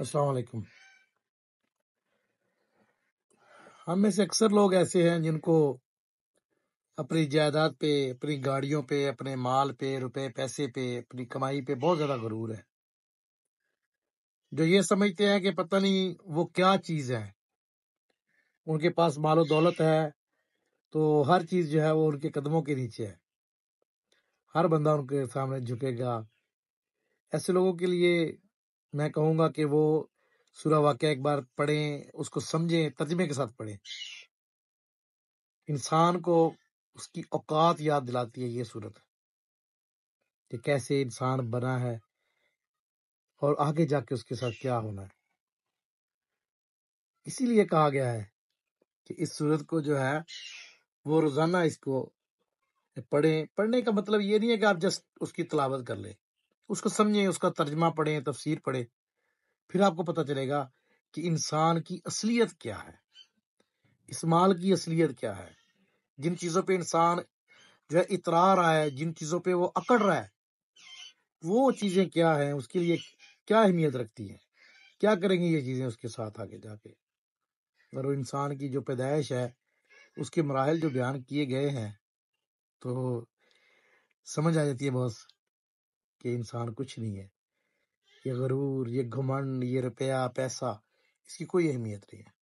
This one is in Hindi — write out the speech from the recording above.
अस्सलाम हम में से अक्सर लोग ऐसे हैं जिनको अपनी जायदाद पे अपनी गाड़ियों पे अपने माल पे रुपए पैसे पे अपनी कमाई पे बहुत ज़्यादा गरूर है जो ये समझते हैं कि पता नहीं वो क्या चीज़ है उनके पास मालो दौलत है तो हर चीज़ जो है वो उनके कदमों के नीचे है हर बंदा उनके सामने झुकेगा ऐसे लोगों के लिए मैं कहूंगा कि वो सूरा वाक्य एक बार पढ़ें उसको समझें तर्जमे के साथ पढ़ें इंसान को उसकी औकात याद दिलाती है ये सूरत कि कैसे इंसान बना है और आगे जाके उसके साथ क्या होना है इसीलिए कहा गया है कि इस सूरत को जो है वो रोज़ाना इसको पढ़ें पढ़ने का मतलब ये नहीं है कि आप जस्ट उसकी तलावत कर लें उसको समझें उसका तर्जमा पढ़ें तफसीर पढ़े फिर आपको पता चलेगा कि इंसान की असलियत क्या है इस माल की असलियत क्या है जिन चीज़ों पे इंसान जो है इतरा रहा है जिन चीज़ों पे वो अकड़ रहा है वो चीज़ें क्या हैं उसके लिए क्या अहमियत रखती है क्या करेंगे ये चीज़ें उसके साथ आगे जाके और इंसान की जो पैदाइश है उसके मराहल जो बयान किए गए हैं तो समझ आ जाती है बहुत कि इंसान कुछ नहीं है ये गरूर ये घुमंड ये रुपया पैसा इसकी कोई अहमियत नहीं है